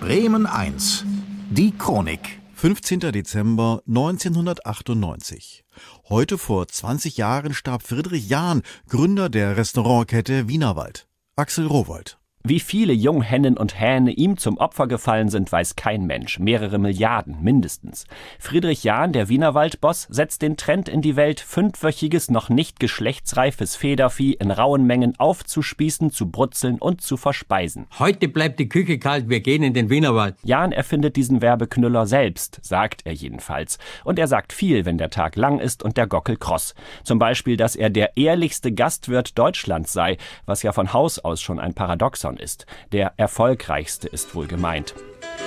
Bremen 1. Die Chronik. 15. Dezember 1998. Heute vor 20 Jahren starb Friedrich Jahn, Gründer der Restaurantkette Wienerwald. Axel Rowold. Wie viele Junghennen und Hähne ihm zum Opfer gefallen sind, weiß kein Mensch. Mehrere Milliarden mindestens. Friedrich Jahn, der Wienerwaldboss, setzt den Trend in die Welt, fünfwöchiges, noch nicht geschlechtsreifes Federvieh in rauen Mengen aufzuspießen, zu brutzeln und zu verspeisen. Heute bleibt die Küche kalt, wir gehen in den Wienerwald. Jahn erfindet diesen Werbeknüller selbst, sagt er jedenfalls. Und er sagt viel, wenn der Tag lang ist und der Gockel kross. Zum Beispiel, dass er der ehrlichste Gastwirt Deutschlands sei, was ja von Haus aus schon ein Paradoxon ist. Der erfolgreichste ist wohl gemeint.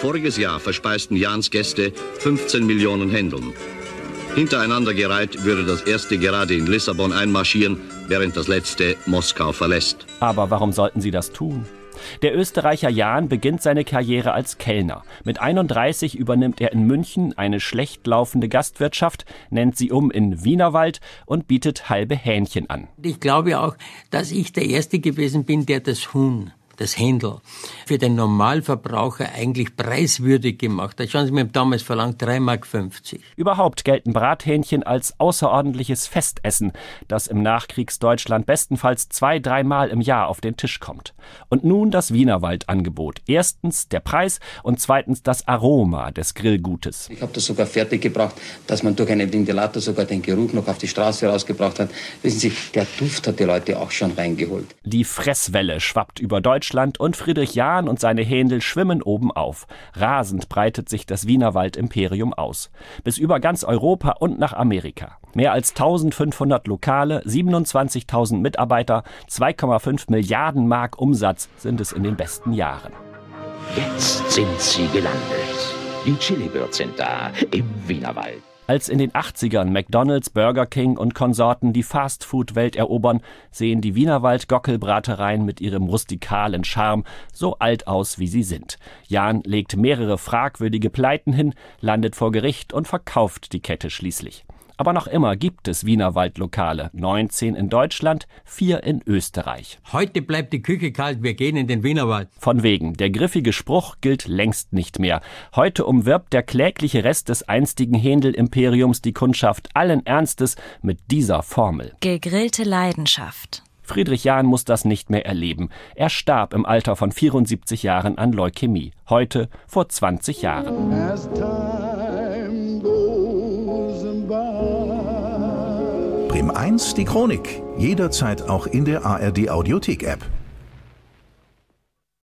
Voriges Jahr verspeisten Jans Gäste 15 Millionen Händeln. Hintereinander gereiht würde das erste gerade in Lissabon einmarschieren, während das letzte Moskau verlässt. Aber warum sollten sie das tun? Der Österreicher Jan beginnt seine Karriere als Kellner. Mit 31 übernimmt er in München eine schlecht laufende Gastwirtschaft, nennt sie um in Wienerwald und bietet halbe Hähnchen an. Ich glaube auch, dass ich der Erste gewesen bin, der das Huhn das Händel für den Normalverbraucher eigentlich preiswürdig gemacht hat. Schauen Sie, mir damals verlangt 3,50 Mark. Überhaupt gelten Brathähnchen als außerordentliches Festessen, das im Nachkriegsdeutschland bestenfalls zwei, dreimal im Jahr auf den Tisch kommt. Und nun das Wienerwaldangebot. Erstens der Preis und zweitens das Aroma des Grillgutes. Ich habe das sogar fertiggebracht, dass man durch einen Ventilator sogar den Geruch noch auf die Straße rausgebracht hat. Wissen Sie, der Duft hat die Leute auch schon reingeholt. Die Fresswelle schwappt über Deutschland Deutschland und Friedrich Jahn und seine Händel schwimmen oben auf. Rasend breitet sich das Wienerwald-Imperium aus. Bis über ganz Europa und nach Amerika. Mehr als 1500 Lokale, 27.000 Mitarbeiter, 2,5 Milliarden Mark Umsatz sind es in den besten Jahren. Jetzt sind sie gelandet. Die Chili-Birds sind da im Wienerwald. Als in den 80ern McDonald's, Burger King und Konsorten die Fastfood-Welt erobern, sehen die Wienerwald Gockelbratereien mit ihrem rustikalen Charme so alt aus, wie sie sind. Jan legt mehrere fragwürdige Pleiten hin, landet vor Gericht und verkauft die Kette schließlich. Aber noch immer gibt es Wienerwaldlokale, 19 in Deutschland, 4 in Österreich. Heute bleibt die Küche kalt, wir gehen in den Wienerwald. Von wegen, der griffige Spruch gilt längst nicht mehr. Heute umwirbt der klägliche Rest des einstigen Händel-Imperiums die Kundschaft allen Ernstes mit dieser Formel. Gegrillte Leidenschaft. Friedrich Jahn muss das nicht mehr erleben. Er starb im Alter von 74 Jahren an Leukämie. Heute vor 20 Jahren. um 1 die Chronik. Jederzeit auch in der ARD Audiothek-App.